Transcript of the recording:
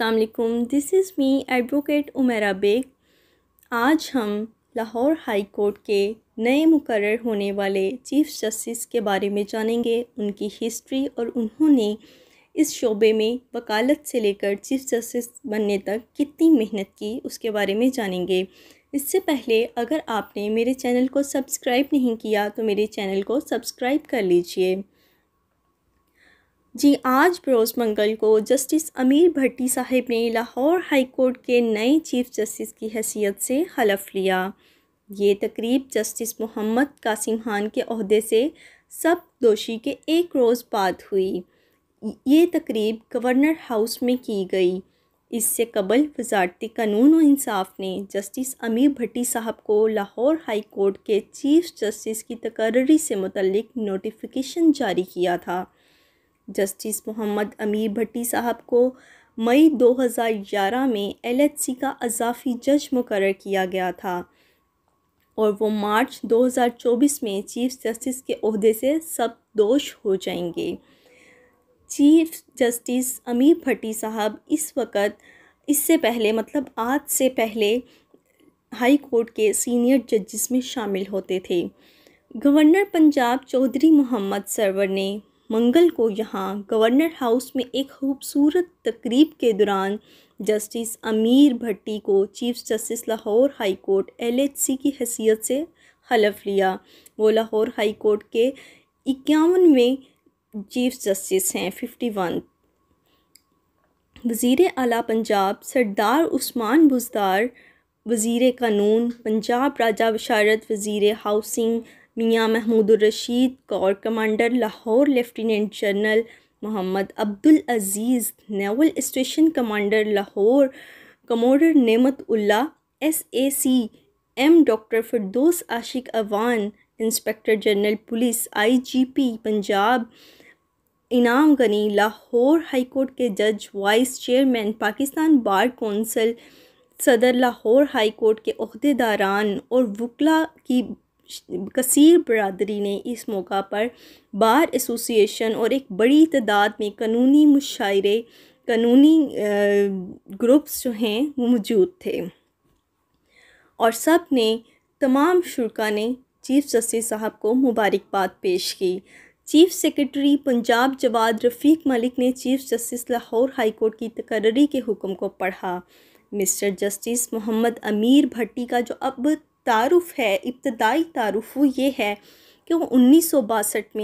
अल्लाम this is me advocate Umera Baig आज हम लाहौर हाई कोर्ट के नए मुकर होने वाले चीफ जस्टिस के बारे में जानेंगे उनकी हिस्ट्री और उन्होंने इस शोबे में वकालत से लेकर चीफ जस्टिस बनने तक कितनी मेहनत की उसके बारे में जानेंगे इससे पहले अगर आपने मेरे चैनल को सब्सक्राइब नहीं किया तो मेरे चैनल को सब्सक्राइब कर लीजिए जी आज बरोज़ मंगल को जस्टिस अमीर भट्टी साहिब ने लाहौर हाई कोर्ट के नए चीफ़ जस्टिस की हैसियत से हलफ लिया ये तकरीब जस्टिस मोहम्मद कासिम खान के अहदे से सब दोषी के एक रोज़ बाद हुई ये तकरीब गवर्नर हाउस में की गई इससे कबल वजारती कानून और इंसाफ ने जस्टिस अमीर भट्टी साहब को लाहौर हाई कोर्ट के चीफ जस्टिस की तकर्री से मुतलक नोटिफिकेशन जारी किया था जस्टिस मोहम्मद अमीर भट्टी साहब को मई 2011 में एलएचसी का अजाफी जज मुकर किया गया था और वो मार्च 2024 में चीफ जस्टिस के अहदे से सब दोष हो जाएंगे चीफ जस्टिस अमीर भट्टी साहब इस वक्त इससे पहले मतलब आज से पहले हाई कोर्ट के सीनियर जजिस में शामिल होते थे गवर्नर पंजाब चौधरी मोहम्मद सरवर ने मंगल को यहाँ गवर्नर हाउस में एक खूबसूरत तकरीब के दौरान जस्टिस अमीर भट्टी को chief justice Lahore High Court LHC की हैसियत से हलफ लिया वो लाहौर हाई कोर्ट के इक्यावन चीफ जस्टिस हैं फिफ्टी वन वज़ी अला पंजाब सरदार उस्मान बुजदार वज़ी कानून पंजाब राजा बशारत वज़ी housing Mian Rasheed corps commander Lahore lieutenant general Mohammad Abdul Aziz naval station commander Lahore commodore Nemat Ullah S A C M doctor Firdous Ashiq Awan inspector general police I G P Punjab Inam Ghani Lahore High Court के जज vice chairman Pakistan bar council सदर लाहौर हाई कोर्ट के अहदेदारान और वकला की कसीर बरदरी ने इस मौका पर बार एसोसिएशन और एक बड़ी तादाद में कानूनी मुशायरे कानूनी ग्रुप्स जो हैं वो मौजूद थे और सब ने तमाम शुरा ने चीफ़ जस्टिस साहब को मुबारकबाद पेश की चीफ़ सेक्रेटरी पंजाब जवाद रफ़ीक मलिक ने chief justice Lahore High Court की तकर्री के हुक्म को पढ़ा मिस्टर जस्टिस मोहम्मद अमीर भट्टी का जो अब तारुफ़ है इब्तदाई तारुफ़ वो ये है कि वो उन्नीस सौ बासठ में